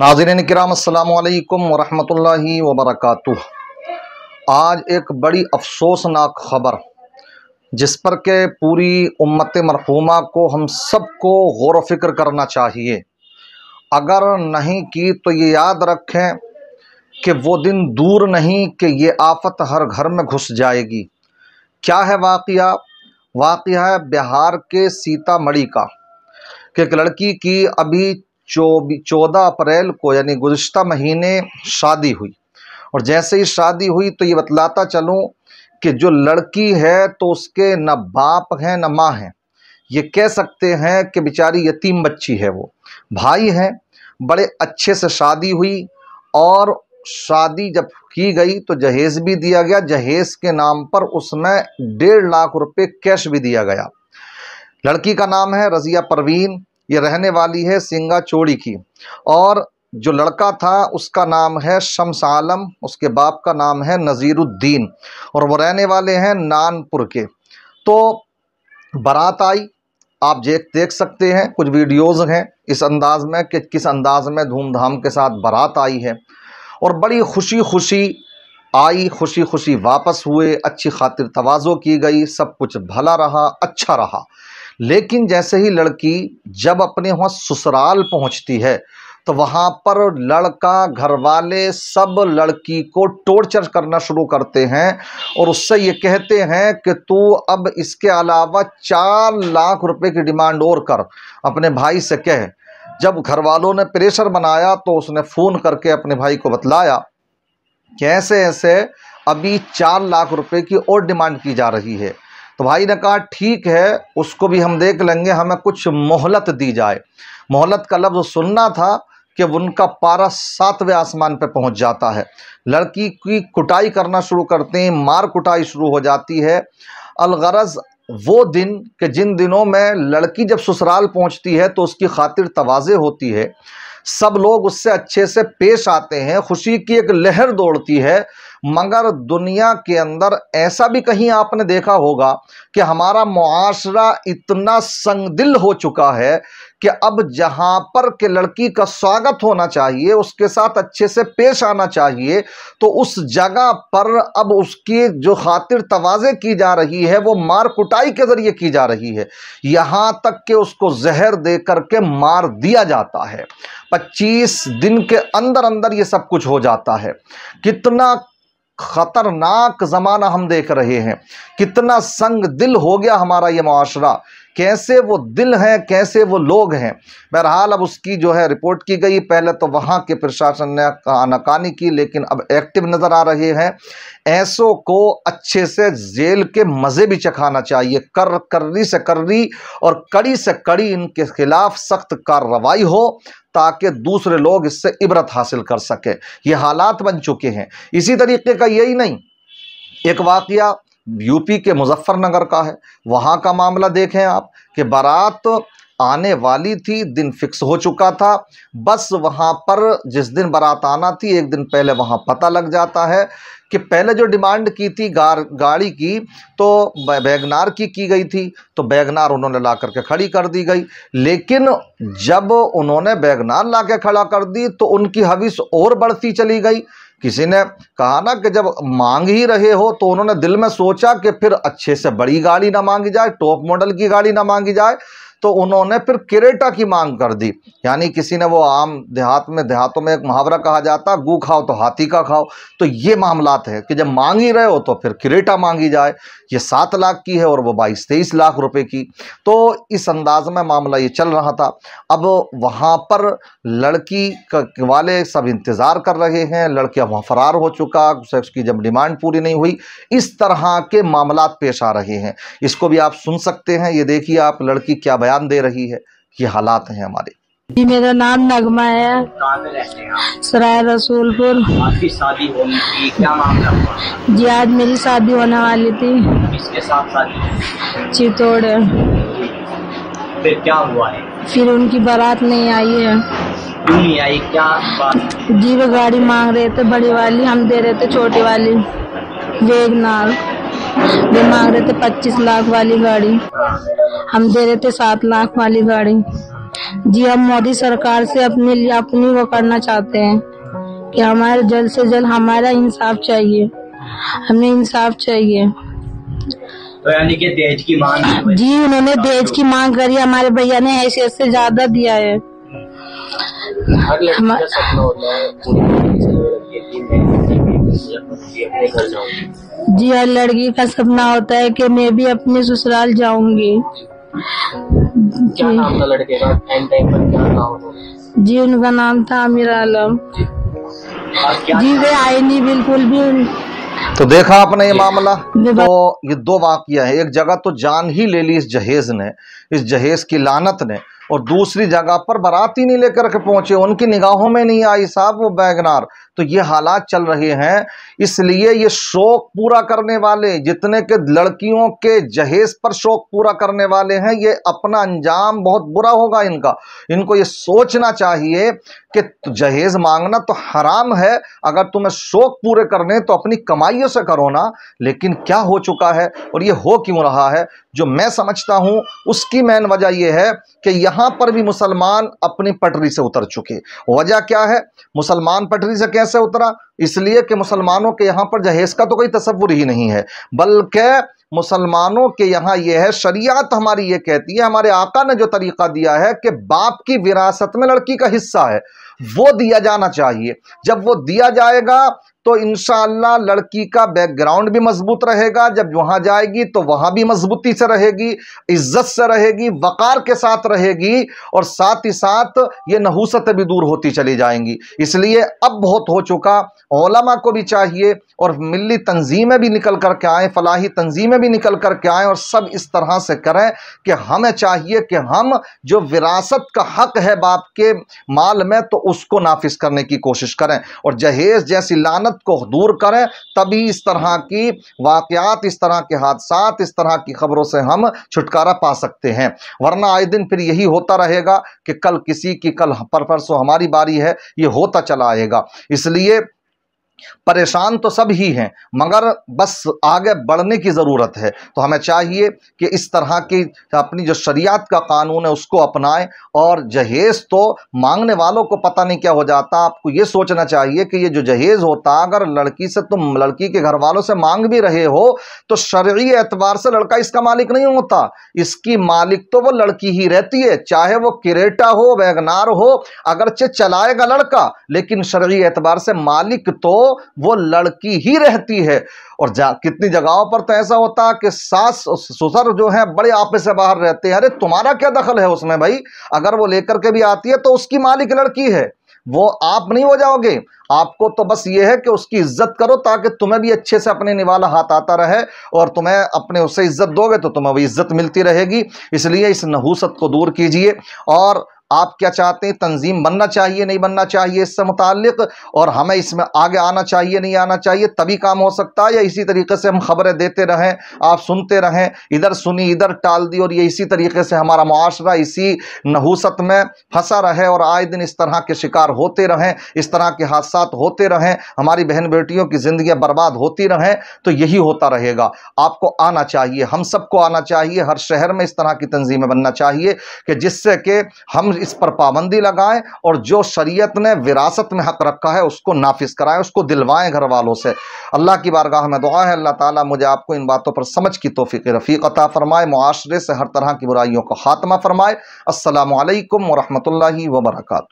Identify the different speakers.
Speaker 1: नाजरन कराम अल्लाम वरहमतुल्लाहि आज एक बड़ी अफसोसनाक ख़बर जिस पर के पूरी उम्मत मरहूमा को हम सबको गौर फिक्र करना चाहिए अगर नहीं की तो ये याद रखें कि वो दिन दूर नहीं कि ये आफत हर घर में घुस जाएगी क्या है वाक़ वाक़ है बिहार के सीतामढ़ी का कि एक लड़की की अभी चौदह अप्रैल को यानी गुज्त महीने शादी हुई और जैसे ही शादी हुई तो ये बतलाता चलूँ कि जो लड़की है तो उसके न बाप हैं न माँ हैं ये कह सकते हैं कि बेचारी यतीम बच्ची है वो भाई हैं बड़े अच्छे से शादी हुई और शादी जब की गई तो जहेज़ भी दिया गया जहेज़ के नाम पर उसमें डेढ़ लाख रुपए कैश भी दिया गया लड़की का नाम है रज़िया परवीन ये रहने वाली है सिंगा चोड़ी की और जो लड़का था उसका नाम है शम्स आलम उसके बाप का नाम है नज़ीरुद्दीन और वो रहने वाले हैं नानपुर के तो बारात आई आप देख देख सकते हैं कुछ वीडियोस हैं इस अंदाज़ में कि किस अंदाज़ में धूमधाम के साथ बारात आई है और बड़ी खुशी खुशी आई खुशी खुशी वापस हुए अच्छी खातिर तवाज़ो की गई सब कुछ भला रहा अच्छा रहा लेकिन जैसे ही लड़की जब अपने वहाँ ससुराल पहुँचती है तो वहाँ पर लड़का घर वाले सब लड़की को टॉर्चर करना शुरू करते हैं और उससे ये कहते हैं कि तू अब इसके अलावा चार लाख रुपए की डिमांड और कर अपने भाई से कह जब घर वालों ने प्रेशर बनाया तो उसने फ़ोन करके अपने भाई को बतलाया कि ऐसे ऐसे अभी चार लाख रुपए की और डिमांड की जा रही है तो भाई ने कहा ठीक है उसको भी हम देख लेंगे हमें कुछ मोहलत दी जाए मोहलत का लफ्ज़ सुनना था कि उनका पारा सातवें आसमान पर पहुंच जाता है लड़की की कुटाई करना शुरू करते हैं मार कुटाई शुरू हो जाती है अलगरज़ वो दिन कि जिन दिनों में लड़की जब ससुराल पहुंचती है तो उसकी खातिर तोज़े होती है सब लोग उससे अच्छे से पेश आते हैं खुशी की एक लहर दौड़ती है मगर दुनिया के अंदर ऐसा भी कहीं आपने देखा होगा कि हमारा मुआरा इतना संगदिल हो चुका है कि अब जहाँ पर के लड़की का स्वागत होना चाहिए उसके साथ अच्छे से पेश आना चाहिए तो उस जगह पर अब उसकी जो खातिर तवाज़े की जा रही है वो मार कुटाई के ज़रिए की जा रही है यहाँ तक कि उसको जहर दे करके मार दिया जाता है 25 दिन के अंदर अंदर ये सब कुछ हो जाता है कितना ख़तरनाक ज़माना हम देख रहे हैं कितना संग दिल हो गया हमारा ये माशरा कैसे वो दिल हैं कैसे वो लोग हैं बहरहाल अब उसकी जो है रिपोर्ट की गई पहले तो वहाँ के प्रशासन ने आनाकानी की लेकिन अब एक्टिव नज़र आ रहे हैं ऐसों को अच्छे से जेल के मज़े भी चखाना चाहिए कर कर्री से कर्री और कड़ी से कड़ी इनके खिलाफ सख्त कार्रवाई हो ताकि दूसरे लोग इससे इबरत हासिल कर सकें ये हालात बन चुके हैं इसी तरीके का यही नहीं एक वाक़ यूपी के मुजफ्फरनगर का है वहाँ का मामला देखें आप कि बारात आने वाली थी दिन फिक्स हो चुका था बस वहाँ पर जिस दिन बारात आना थी एक दिन पहले वहाँ पता लग जाता है कि पहले जो डिमांड की थी गार गाड़ी की तो बैगनार की की गई थी तो बैगनार उन्होंने ला करके खड़ी कर दी गई लेकिन जब उन्होंने बैगनार ला के खड़ा कर दी तो उनकी हविस और बढ़ती चली गई किसी ने कहा ना कि जब मांग ही रहे हो तो उन्होंने दिल में सोचा कि फिर अच्छे से बड़ी गाड़ी ना मांगी जाए टॉप मॉडल की गाड़ी ना मांगी जाए तो उन्होंने फिर किरेटा की मांग कर दी यानी किसी ने वो आम देहात में देहातों में एक मुहावरा कहा जाता गु खाओ तो हाथी का खाओ तो ये मामलात है कि जब मांग ही रहे हो तो फिर किरेटा मांगी जाए ये सात लाख की है और वो बाईस तेईस लाख रुपए की तो इस अंदाज में मामला ये चल रहा था अब वहाँ पर लड़की वाले सब इंतज़ार कर रहे हैं लड़कियाँ वहाँ फरार हो चुका उसकी जब डिमांड पूरी नहीं हुई इस तरह के मामला पेश आ रहे हैं इसको भी आप सुन सकते हैं ये देखिए आप लड़की क्या बयान बयान दे रही है ये हालात हैं हमारे
Speaker 2: जी मेरा नाम नगमा है सराय रसूलपुर शादी होनी थी क्या मामला जी आज मेरी शादी होने वाली थी किसके साथ शादी चितौड़ फिर क्या हुआ है फिर उनकी बारात नहीं आई है क्यों नहीं आई क्या बात जी वो गाड़ी मांग रहे थे बड़ी वाली हम दे रहे थे छोटी वाली वेगनार जो मांग रहे थे पच्चीस लाख वाली गाड़ी हम दे रहे थे सात लाख वाली गाड़ी जी हम मोदी सरकार से अपने लिए अपनी वो करना चाहते हैं कि हमारे जल्द से जल्द हमारा इंसाफ चाहिए हमें इंसाफ चाहिए तो यानी कि दहेज की मांग जी उन्होंने दहेज की मांग करी हमारे भैया ने ऐसे से ज्यादा दिया है जी हर लड़की का सपना होता है कि मैं भी अपने ससुराल जाऊंगी जी उनका नाम था आमिर आलम जी, वे आए नहीं बिल्कुल भी
Speaker 1: तो देखा आपने ये मामला तो ये दो वाक्य है एक जगह तो जान ही ले ली इस जहेज ने इस जहेज की लानत ने और दूसरी जगह पर बराती नहीं लेकर के पहुंचे उनकी निगाहों में नहीं आई साहब वो बैगनार तो ये हालात चल रहे हैं इसलिए ये शौक पूरा करने वाले जितने के लड़कियों के जहेज पर शौक पूरा करने वाले हैं ये अपना अंजाम बहुत बुरा होगा इनका इनको ये सोचना चाहिए कि जहेज मांगना तो हराम है अगर तुम्हें शौक पूरे करने तो अपनी कमाइयों से करो ना लेकिन क्या हो चुका है और ये हो क्यों रहा है जो मैं समझता हूँ उसकी मेन वजह यह है कि यहाँ पर भी मुसलमान अपनी पटरी से उतर चुके वजह क्या है मुसलमान पटरी से क्या कैसे उतरा इसलिए कि मुसलमानों के यहाँ पर जहेज का तो कोई तस्वुर ही नहीं है बल्कि मुसलमानों के यहाँ यह है शरीयत हमारी ये कहती है हमारे आका ने जो तरीका दिया है कि बाप की विरासत में लड़की का हिस्सा है वो दिया जाना चाहिए जब वो दिया जाएगा तो इन लड़की का बैकग्राउंड भी मजबूत रहेगा जब वहां जाएगी तो वहां भी मजबूती से रहेगी इज्जत से रहेगी वक़ार के साथ रहेगी और साथ ही साथ ये नहूसतें भी दूर होती चली जाएंगी इसलिए अब बहुत हो चुका ओलमा को भी चाहिए और मिली तंजीमें भी निकल करके आए फलाही तंजीमें भी निकल करके आए और सब इस तरह से करें कि हमें चाहिए कि हम जो विरासत का हक है बाप के माल में तो उसको नाफिस करने की कोशिश करें और जहेज़ जैसी लानत नफरत को दूर करें तभी इस तरह की वाकयात इस तरह के हादसा इस तरह की खबरों से हम छुटकारा पा सकते हैं वरना आए दिन फिर यही होता रहेगा कि कल किसी की कल पर परसों हमारी बारी है ये होता चला आएगा इसलिए परेशान तो सब ही हैं मगर बस आगे बढ़ने की ज़रूरत है तो हमें चाहिए कि इस तरह की अपनी जो शरीयत का कानून है उसको अपनाएं और जहेज़ तो मांगने वालों को पता नहीं क्या हो जाता आपको ये सोचना चाहिए कि ये जो जहेज़ होता अगर लड़की से तुम लड़की के घर वालों से मांग भी रहे हो तो शर्य एतबार से लड़का इसका मालिक नहीं होता इसकी मालिक तो वो लड़की ही रहती है चाहे वो किरेटा हो वैगनार हो अगरचे चलाएगा लड़का लेकिन शर्य एतबार से मालिक तो वो लड़की ही रहती है और कितनी जगहों पर तो ऐसा होता कि सास ससुर जो है बड़े आपे से बाहर रहते हैं अरे तुम्हारा क्या दखल है उसमें भाई अगर वो लेकर के भी आती है तो उसकी मालिक लड़की है वो आप नहीं हो जाओगे आपको तो बस ये है कि उसकी इज्जत करो ताकि तुम्हें भी अच्छे से अपने निवाला हाथ आता रहे और तुम्हें अपने उससे इज्जत दोगे तो तुम्हें भी इज्जत मिलती रहेगी इसलिए इस नहूसत को दूर कीजिए और आप क्या चाहते हैं तंजीम बनना चाहिए नहीं बनना चाहिए इससे मुतक और हमें इसमें आगे आना चाहिए नहीं आना चाहिए तभी काम हो सकता है या इसी तरीके से हम खबरें देते रहें आप सुनते रहें इधर सुनी इधर टाल दी और ये इसी तरीके से हमारा माशरा इसी नहूसत में फंसा रहे और आए दिन इस तरह के शिकार होते रहें इस तरह के हादसा होते रहें हमारी बहन बेटियों की ज़िंदगी बर्बाद होती रहें तो यही होता रहेगा आपको आना चाहिए हम सबको आना चाहिए हर शहर में इस तरह की तंजीमें बनना चाहिए कि जिससे कि हम इस पर पाबंदी लगाएं और जो शरीयत ने विरासत में हक रखा है उसको नाफिस कराएं उसको दिलवाएं घर वालों से अल्लाह की बारगाह में दुआ है अल्लाह ताला मुझे आपको इन बातों पर समझ की तोफ़ी रफ़ीक अता फ़रमाए माशरे से हर तरह की बुराइयों का खात्मा फ़रमाए असल वरहमल वर्का